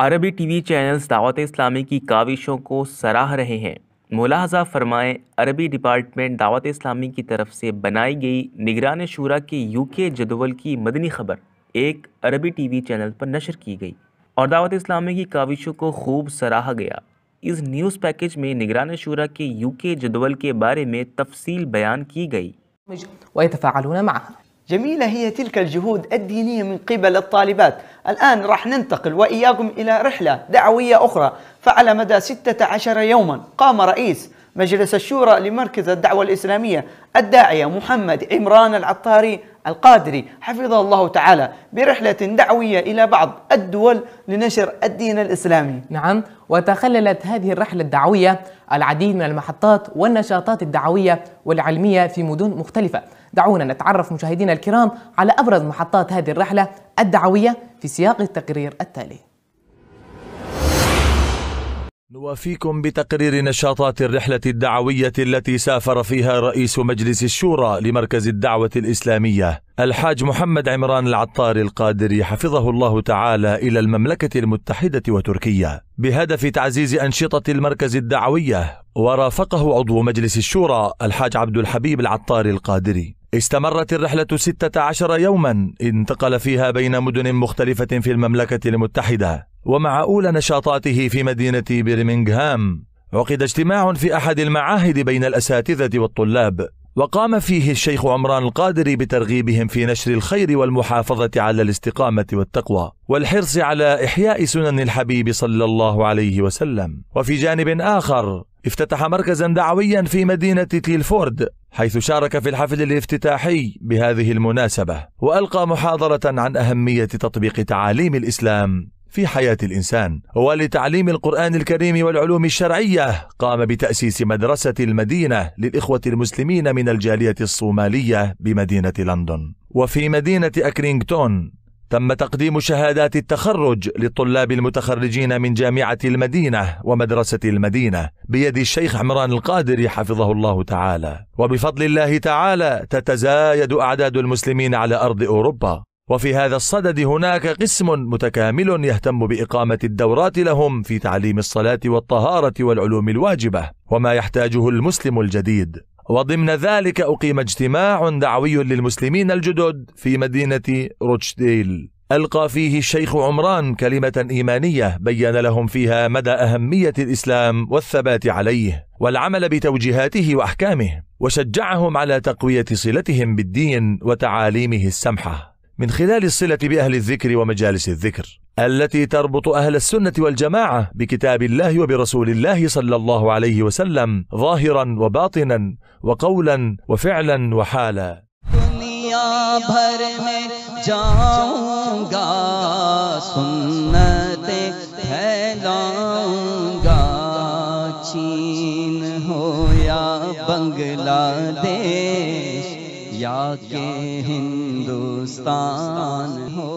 अरबी TV channels दावत इस्लामी की काविशों को सराह रहे हैं मुलाहजा फरमाएं अरबी डिपार्टमेंट दावत इस्लामी की तरफ से बनाई गई निगरान शुरा के यूके जदवल की मदनी खबर एक अरबी टीवी चैनल पर नशर की गई और दावत इस्लामी की काविशों को खूब सराहा गया इस न्यूज़ पैकेज में निगरान शुरा के यूके जदवल के बारे में तफसील बयान की गई جميلة هي تلك الجهود الدينية من قبل الطالبات الآن راح ننتقل وإياكم إلى رحلة دعوية أخرى فعلى مدى 16 يوما قام رئيس مجلس الشورى لمركز الدعوة الإسلامية الداعية محمد عمران العطاري القادري حفظه الله تعالى برحلة دعوية إلى بعض الدول لنشر الدين الإسلامي نعم وتخللت هذه الرحلة الدعوية العديد من المحطات والنشاطات الدعوية والعلمية في مدن مختلفة دعونا نتعرف مشاهدينا الكرام على أبرز محطات هذه الرحلة الدعوية في سياق التقرير التالي نوافيكم بتقرير نشاطات الرحلة الدعوية التي سافر فيها رئيس مجلس الشورى لمركز الدعوة الإسلامية الحاج محمد عمران العطار القادري حفظه الله تعالى إلى المملكة المتحدة وتركيا بهدف تعزيز أنشطة المركز الدعوية ورافقه عضو مجلس الشورى الحاج عبد الحبيب العطار القادري استمرت الرحلة 16 يوما انتقل فيها بين مدن مختلفة في المملكة المتحدة ومع أولى نشاطاته في مدينة برمنغهام عقد اجتماع في أحد المعاهد بين الأساتذة والطلاب وقام فيه الشيخ عمران القادري بترغيبهم في نشر الخير والمحافظة على الاستقامة والتقوى والحرص على إحياء سنن الحبيب صلى الله عليه وسلم وفي جانب آخر افتتح مركزا دعويا في مدينة تيلفورد حيث شارك في الحفل الافتتاحي بهذه المناسبة وألقى محاضرة عن أهمية تطبيق تعاليم الإسلام في حياة الإنسان ولتعليم القرآن الكريم والعلوم الشرعية قام بتأسيس مدرسة المدينة للإخوة المسلمين من الجالية الصومالية بمدينة لندن وفي مدينة أكرينغتون تم تقديم شهادات التخرج للطلاب المتخرجين من جامعة المدينة ومدرسة المدينة بيد الشيخ عمران القادري حفظه الله تعالى وبفضل الله تعالى تتزايد أعداد المسلمين على أرض أوروبا وفي هذا الصدد هناك قسم متكامل يهتم باقامه الدورات لهم في تعليم الصلاه والطهاره والعلوم الواجبه وما يحتاجه المسلم الجديد وضمن ذلك اقيم اجتماع دعوي للمسلمين الجدد في مدينه روتشديل القى فيه الشيخ عمران كلمه ايمانيه بين لهم فيها مدى اهميه الاسلام والثبات عليه والعمل بتوجيهاته واحكامه وشجعهم على تقويه صلتهم بالدين وتعاليمه السمحه من خلال الصلة بأهل الذكر ومجالس الذكر التي تربط أهل السنة والجماعة بكتاب الله وبرسول الله صلى الله عليه وسلم ظاهرا وباطنا وقولا وفعلا وحالا بھر میں جاؤں گا پھیلاؤں گا چین ہو یا بنگلہ دیش یا کہ ہندوستان ہو